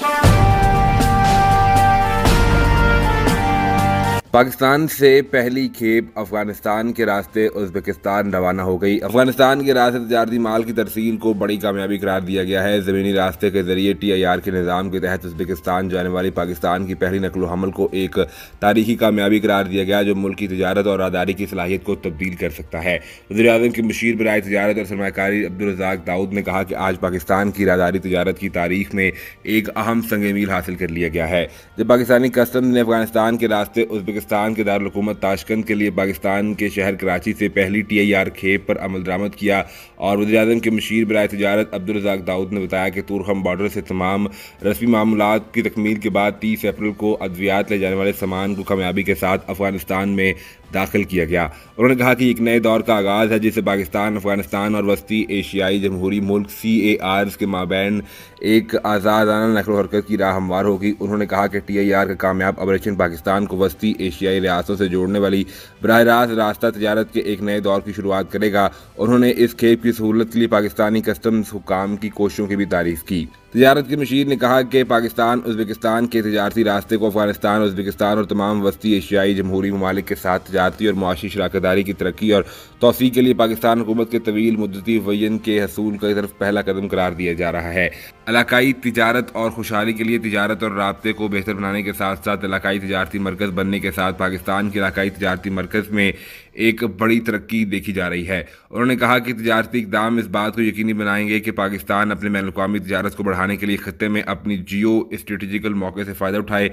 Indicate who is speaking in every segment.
Speaker 1: Bye. Pakistan से पहली खेप अफगानिस्तान के रास्ते उज्बेकिस्तान रवाना हो गई अफगानिस्तान के रास्ते तजारती माल की तरसील को बड़ी कामयाबी करार दिया गया है ज़मीनी रास्ते के जरिए टी आई आर के निज़ाम के तहत उज्बेकिस्तान जाने वाली पाकिस्तान की पहली नकलो हमल को एक तारीखी कामयाबी करार दिया गया जो मुल्क की तजारत और आदारी की सलाहियत को तब्दील कर सकता है वजी अजम के मशीर बरए तजारत और सरमाकारी अब्दुलरजाक दाऊद ने कहा कि आज पाकिस्तान की रादारी तजारत की तारीख में एक अहम संग मील हासिल कर लिया गया है जब पाकिस्तानी कस्टम ने अफगानिस्तान के रास्ते उज्बेकिस्तान पाकिस्तान के दारकूमत ताशकंद के लिए पाकिस्तान के शहर कराची से पहली टी आई आर खेप पर अमल दरामद किया और वजी अजम के मशीर बर तजारत अब्दुलरजाक दाऊद ने बताया कि तुरखम बॉर्डर से तमाम रस्मी मामला की तकमील के बाद तीस अप्रैल को अद्वियात ले जाने वाले सामान को कामयाबी के साथ अफगानिस्तान में दाखिल किया गया उन्होंने कहा कि एक नए दौर का आगाज़ है जिसे पाकिस्तान अफगानिस्तान और वस्ती एशियाई जमहूरी मुल्क सी ए आर के माबैन एक आज़ादाना नकल हरकत की राह हमवार होगी उन्होंने कहा कि टी आई आर का कामयाब ऑपरेशन पाकिस्तान को वस्ती एशियाई रियासतों से जोड़ने वाली बरह रास्त रास्ता तजारत के एक नए दौर की शुरुआत करेगा उन्होंने इस खेप की सहूलत के लिए पाकिस्तानी कस्टम्स हुकाम की कोशिशों की भी तारीफ की तजारत की मशीर ने कहा कि पाकिस्तान उज़्बेकिस्तान के तजारती रास्ते को अफगानिस्तान उज़्बेकिस्तान और तमाम वस्ती एशियाई जमहूरी ममालिक के साथ तजारती और मुआशी शराकदारी की तरक्की और तोसी के लिए पाकिस्तान हुकूमत के तवील मुद्दती वयन के हसूल की तरफ पहला कदम करार दिया जा रहा है इलाकई तजारत और खुशहाली के लिए तजारत और रबते को बेहतर बनाने के साथ साथ इलाकई तजारती मरकज़ बनने के साथ पाकिस्तान के इलाकई तजारती मरकज़ में एक बड़ी तरक्की देखी जा रही है उन्होंने कहा कि तजारती इकदाम इस बात को यकीनी बनाएंगे कि पाकिस्तान अपने बैन अवी तजारत को बढ़ाने के लिए खत्े में अपनी जियो स्ट्रेटिजिकल मौके से फ़ायदा उठाए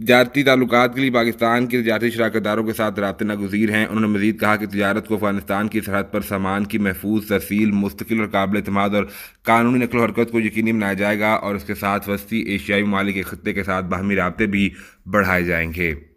Speaker 1: तजारती ताल्लुक के लिए पाकिस्तान के तजारती दारों के साथ रबते नागजीर हैं उन्होंने मजीद कहा कि तजारत को अफगानिस्तान की सरहद पर सामान की महफूज तरसील मुस्तकिल और काबिल अतमाद और कानूनी नकल हरकत को यकीनी बनाया जाएगा और इसके साथ वस्ती एशियाई ममालिक खत्े के साथ बाहमी रबते भी बढ़ाए जाएंगे